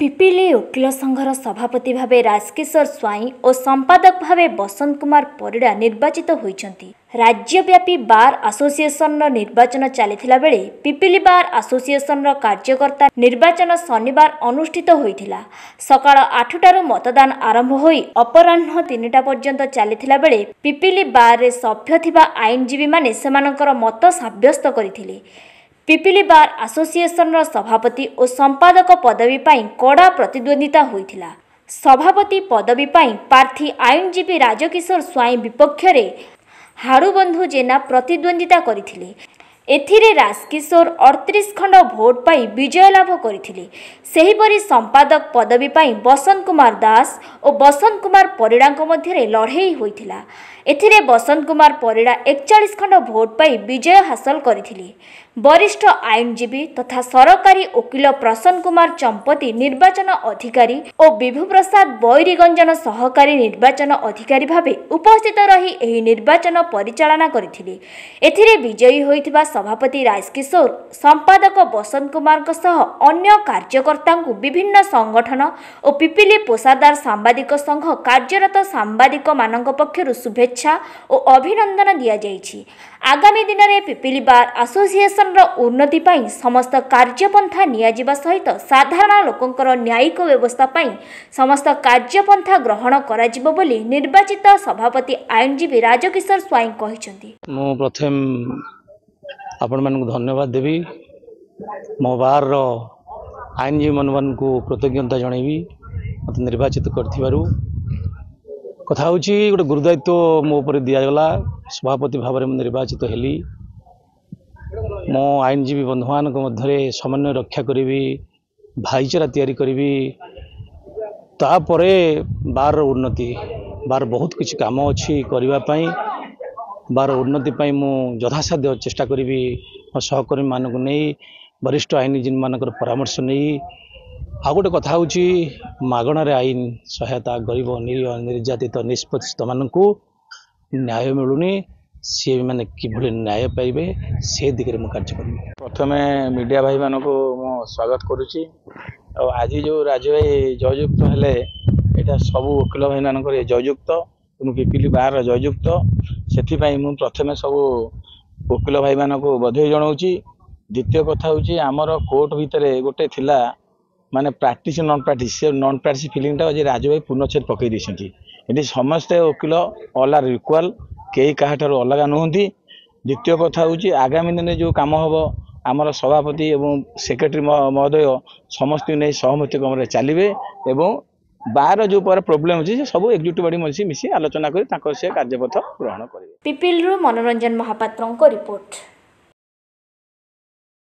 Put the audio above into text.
ପିପିଲି ଓକିଲ ସଂଘର ସଭାପତି ଭାବେ ରାଜକିଶୋର ସ୍ୱାଇଁ ଓ ସମ୍ପାଦକ ଭାବେ ବସନ୍ତ କୁମାର ପରିଡ଼ା ନିର୍ବାଚିତ ହୋଇଛନ୍ତି ରାଜ୍ୟବ୍ୟାପୀ ବାର୍ ଆସୋସିଏସନର ନିର୍ବାଚନ ଚାଲିଥିଲା ବେଳେ ପିପିଲି ବାର୍ ଆସୋସିଏସନର କାର୍ଯ୍ୟକର୍ତ୍ତା ନିର୍ବାଚନ ଶନିବାର ଅନୁଷ୍ଠିତ ହୋଇଥିଲା ସକାଳ ଆଠଟାରୁ ମତଦାନ ଆରମ୍ଭ ହୋଇ ଅପରାହ୍ନ ତିନିଟା ପର୍ଯ୍ୟନ୍ତ ଚାଲିଥିଲା ବେଳେ ପିପିଲି ବାର୍ରେ ସଭ୍ୟ ଥିବା ଆଇନଜୀବୀମାନେ ସେମାନଙ୍କର ମତ ସାବ୍ୟସ୍ତ କରିଥିଲେ ପିପିଲି ବାର୍ ଆସୋସିଏସନର ସଭାପତି ଓ ସମ୍ପାଦକ ପଦବୀ ପାଇଁ କଡ଼ା ପ୍ରତିଦ୍ୱନ୍ଦ୍ୱିତା ହୋଇଥିଲା ସଭାପତି ପଦବୀ ପାଇଁ ପ୍ରାର୍ଥୀ ଆଇନଜୀବୀ ରାଜକିଶୋର ସ୍ୱାଇଁ ବିପକ୍ଷରେ ହାଡ଼ୁବନ୍ଧୁ ଜେନା ପ୍ରତିଦ୍ୱନ୍ଦ୍ୱିତା କରିଥିଲେ ଏଥିରେ ରାଜକିଶୋର ଅଡ଼ତିରିଶ ଖଣ୍ଡ ଭୋଟ ପାଇ ବିଜୟ ଲାଭ କରିଥିଲେ ସେହିପରି ସମ୍ପାଦକ ପଦବୀ ପାଇଁ ବସନ୍ତ କୁମାର ଦାସ ଓ ବସନ୍ତ କୁମାର ପରିଡ଼ାଙ୍କ ମଧ୍ୟରେ ଲଢ଼େଇ ହୋଇଥିଲା ଏଥିରେ ବସନ୍ତ କୁମାର ପରିଡ଼ା ଏକଚାଳିଶ ଖଣ୍ଡ ଭୋଟ ପାଇ ବିଜୟ ହାସଲ କରିଥିଲେ ବରିଷ୍ଠ ଆଇନଜୀବୀ ତଥା ସରକାରୀ ଓକିଲ ପ୍ରସନ୍ନ କୁମାର ଚମ୍ପତି ନିର୍ବାଚନ ଅଧିକାରୀ ଓ ବିଭୁପ୍ରସାଦ ବୈରୀଗଞ୍ଜନ ସହକାରୀ ନିର୍ବାଚନ ଅଧିକାରୀ ଭାବେ ଉପସ୍ଥିତ ରହି ଏହି ନିର୍ବାଚନ ପରିଚାଳନା କରିଥିଲେ ଏଥିରେ ବିଜୟୀ ହୋଇଥିବା ସଭାପତି ରାଜକିଶୋର ସମ୍ପାଦକ ବସନ୍ତ କୁମାରଙ୍କ ସହ ଅନ୍ୟ କାର୍ଯ୍ୟକର୍ତ୍ତାଙ୍କୁ ବିଭିନ୍ନ ସଂଗଠନ ଓ ପିପିଲି ପୋଷାଦାର ସାମ୍ବାଦିକ ସଂଘ କାର୍ଯ୍ୟରତ ସାମ୍ବାଦିକମାନଙ୍କ ପକ୍ଷରୁ ଶୁଭେଚ୍ଛା ଓ ଅଭିନନ୍ଦନ ଦିଆଯାଇଛି ଆଗାମୀ ଦିନରେ ପିପିଲି ବାର୍ ଆସୋସିଏସନର ଉନ୍ନତି ପାଇଁ ସମସ୍ତ କାର୍ଯ୍ୟପନ୍ଥା ନିଆଯିବା ସହିତ ସାଧାରଣ ଲୋକଙ୍କର ନ୍ୟାୟିକ ବ୍ୟବସ୍ଥା ପାଇଁ ସମସ୍ତ କାର୍ଯ୍ୟପନ୍ଥା ଗ୍ରହଣ କରାଯିବ ବୋଲି ନିର୍ବାଚିତ ସଭାପତି ଆଇନଜୀବୀ ରାଜକିଶୋର ସ୍ୱାଇଁ କହିଛନ୍ତି ମୁଁ ପ୍ରଥମେ ଆପଣମାନଙ୍କୁ ଧନ୍ୟବାଦ ଦେବି ମୋ ବାହାରର ଆଇନଜୀବୀମାନଙ୍କୁ କୃତଜ୍ଞତା ଜଣାଇବି ମୋତେ ନିର୍ବାଚିତ କରିଥିବାରୁ କଥା ହେଉଛି ଗୋଟେ ଗୁରୁଦାୟିତ୍ୱ ମୋ ଉପରେ ଦିଆଗଲା ସଭାପତି ଭାବରେ ମୁଁ ନିର୍ବାଚିତ ହେଲି ମୋ ଆଇନଜୀବୀ ବନ୍ଧୁମାନଙ୍କ ମଧ୍ୟରେ ସମନ୍ୱୟ ରକ୍ଷା କରିବି ଭାଇଚାରା ତିଆରି କରିବି ତାପରେ ବାରର ଉନ୍ନତି ବାର ବହୁତ କିଛି କାମ ଅଛି କରିବା ପାଇଁ ବାର ଉନ୍ନତି ପାଇଁ ମୁଁ ଯଥାସାଧ୍ୟ ଚେଷ୍ଟା କରିବି ମୋ ସହକର୍ମୀମାନଙ୍କୁ ନେଇ ବରିଷ୍ଠ ଆଇନଜୀବୀମାନଙ୍କର ପରାମର୍ଶ ନେଇ ଆଉ ଗୋଟେ କଥା ହେଉଛି ମାଗଣାରେ ଆଇନ ସହାୟତା ଗରିବ ନିରୀହ ନିର୍ଯାତିତ ନିଷ୍ପତିତମାନଙ୍କୁ ନ୍ୟାୟ ମିଳୁନି ସିଏ ମାନେ କିଭଳି ନ୍ୟାୟ ପାଇବେ ସେ ଦିଗରେ ମୁଁ କାର୍ଯ୍ୟ କରିବି ପ୍ରଥମେ ମିଡ଼ିଆ ଭାଇମାନଙ୍କୁ ମୁଁ ସ୍ୱାଗତ କରୁଛି ଆଉ ଆଜି ଯେଉଁ ରାଜଭାଇ ଜୟଯୁକ୍ତ ହେଲେ ଏଇଟା ସବୁ ଓକିଲ ଭାଇମାନଙ୍କର ଜୟଯୁକ୍ତ ତେଣୁ ପିପିଲି ବାହାର ଜୟଯୁକ୍ତ ସେଥିପାଇଁ ମୁଁ ପ୍ରଥମେ ସବୁ ଓକିଲ ଭାଇମାନଙ୍କୁ ବଧେଇ ଜଣାଉଛି ଦ୍ୱିତୀୟ କଥା ହେଉଛି ଆମର କୋର୍ଟ ଭିତରେ ଗୋଟେ ଥିଲା ମାନେ ପ୍ରାକ୍ଟିସ୍ ନନ୍ ପ୍ରାକ୍ଟିସ୍ ସେ ନନ୍ ପ୍ରାକ୍ଟିସ୍ ଫିଲିଂଟା ଯେ ରାଜୁ ଭାଇ ପକେଇ ଦେଇଛନ୍ତି ଏଠି ସମସ୍ତେ ଓକିଲ ଅଲ୍ ଆର୍ ଇକ୍ୱାଲ୍ କେହି କାହାଠାରୁ ଅଲଗା ନୁହନ୍ତି ଦ୍ୱିତୀୟ କଥା ହେଉଛି ଆଗାମୀ ଦିନରେ ଯେଉଁ କାମ ହେବ ଆମର ସଭାପତି ଏବଂ ସେକ୍ରେଟାରୀ ମହୋଦୟ ସମସ୍ତଙ୍କୁ ନେଇ ସହମତି କ୍ରମରେ ଚାଲିବେ ଏବଂ ବାହାର ଯେଉଁ ପ୍ରକାର ପ୍ରୋବ୍ଲେମ୍ ଅଛି ସେ ସବୁ ଏକ୍ଜିକ୍ୟୁଟିଭ୍ ବଡ଼ି ମଝି ମିଶି ଆଲୋଚନା କରି ତାଙ୍କର ସେ କାର୍ଯ୍ୟପଥ ଗ୍ରହଣ କରିବେ ପିପିଲିରୁ ମନୋରଞ୍ଜନ ମହାପାତ୍ରଙ୍କ ରିପୋର୍ଟ